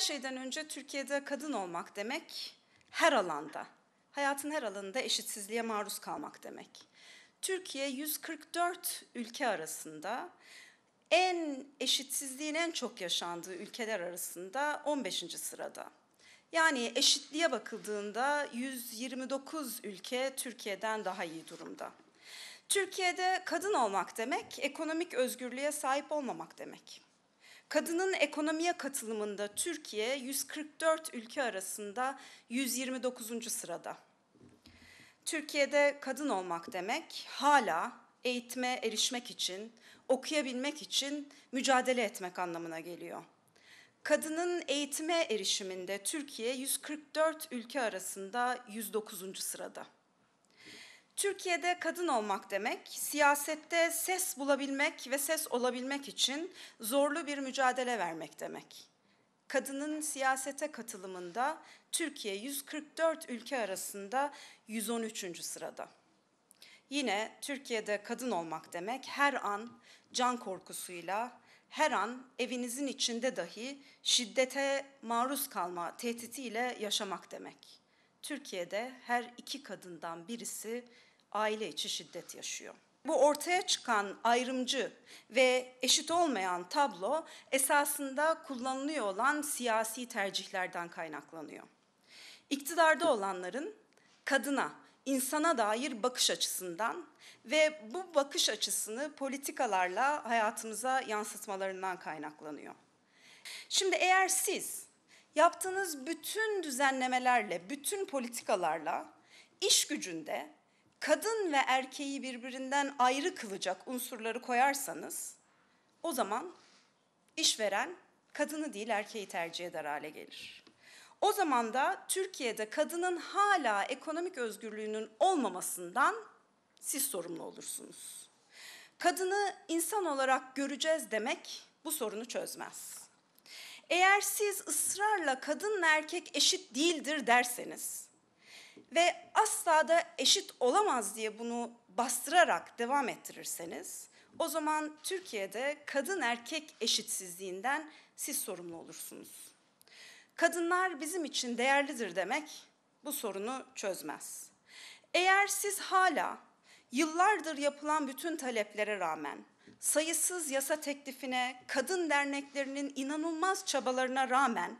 her şeyden önce Türkiye'de kadın olmak demek her alanda, hayatın her alanında eşitsizliğe maruz kalmak demek. Türkiye 144 ülke arasında en eşitsizliğin en çok yaşandığı ülkeler arasında 15. sırada. Yani eşitliğe bakıldığında 129 ülke Türkiye'den daha iyi durumda. Türkiye'de kadın olmak demek ekonomik özgürlüğe sahip olmamak demek. Kadının ekonomiye katılımında Türkiye 144 ülke arasında 129. sırada. Türkiye'de kadın olmak demek hala eğitime erişmek için, okuyabilmek için mücadele etmek anlamına geliyor. Kadının eğitime erişiminde Türkiye 144 ülke arasında 109. sırada. Türkiye'de kadın olmak demek, siyasette ses bulabilmek ve ses olabilmek için zorlu bir mücadele vermek demek. Kadının siyasete katılımında Türkiye 144 ülke arasında 113. sırada. Yine Türkiye'de kadın olmak demek her an can korkusuyla, her an evinizin içinde dahi şiddete maruz kalma tehditiyle yaşamak demek. Türkiye'de her iki kadından birisi aile içi şiddet yaşıyor. Bu ortaya çıkan ayrımcı ve eşit olmayan tablo esasında kullanılıyor olan siyasi tercihlerden kaynaklanıyor. İktidarda olanların kadına, insana dair bakış açısından ve bu bakış açısını politikalarla hayatımıza yansıtmalarından kaynaklanıyor. Şimdi eğer siz yaptığınız bütün düzenlemelerle, bütün politikalarla iş gücünde kadın ve erkeği birbirinden ayrı kılacak unsurları koyarsanız o zaman işveren kadını değil erkeği tercih eder hale gelir. O zaman da Türkiye'de kadının hala ekonomik özgürlüğünün olmamasından siz sorumlu olursunuz. Kadını insan olarak göreceğiz demek bu sorunu çözmez. Eğer siz ısrarla kadınla erkek eşit değildir derseniz ve asla da eşit olamaz diye bunu bastırarak devam ettirirseniz o zaman Türkiye'de kadın erkek eşitsizliğinden siz sorumlu olursunuz. Kadınlar bizim için değerlidir demek bu sorunu çözmez. Eğer siz hala yıllardır yapılan bütün taleplere rağmen sayısız yasa teklifine, kadın derneklerinin inanılmaz çabalarına rağmen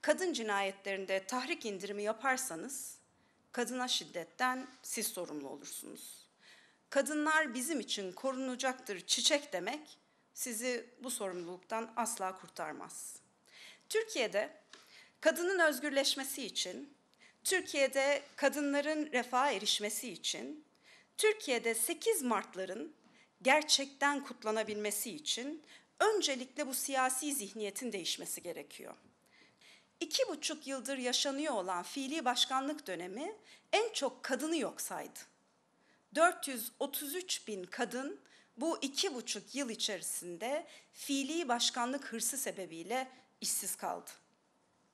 kadın cinayetlerinde tahrik indirimi yaparsanız kadına şiddetten siz sorumlu olursunuz. Kadınlar bizim için korunacaktır çiçek demek sizi bu sorumluluktan asla kurtarmaz. Türkiye'de kadının özgürleşmesi için, Türkiye'de kadınların refaha erişmesi için, Türkiye'de 8 Mart'ların gerçekten kutlanabilmesi için öncelikle bu siyasi zihniyetin değişmesi gerekiyor iki buçuk yıldır yaşanıyor olan fiili başkanlık dönemi en çok kadını yok saydı. 433 bin kadın bu iki buçuk yıl içerisinde fiili başkanlık hırsı sebebiyle işsiz kaldı.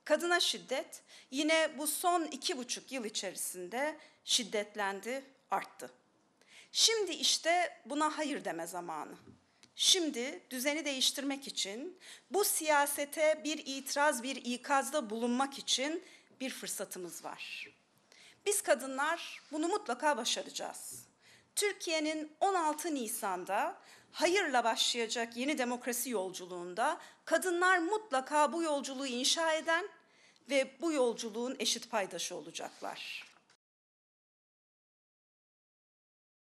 Kadına şiddet yine bu son iki buçuk yıl içerisinde şiddetlendi, arttı. Şimdi işte buna hayır deme zamanı. Şimdi düzeni değiştirmek için, bu siyasete bir itiraz, bir ikazda bulunmak için bir fırsatımız var. Biz kadınlar bunu mutlaka başaracağız. Türkiye'nin 16 Nisan'da hayırla başlayacak yeni demokrasi yolculuğunda kadınlar mutlaka bu yolculuğu inşa eden ve bu yolculuğun eşit paydaşı olacaklar.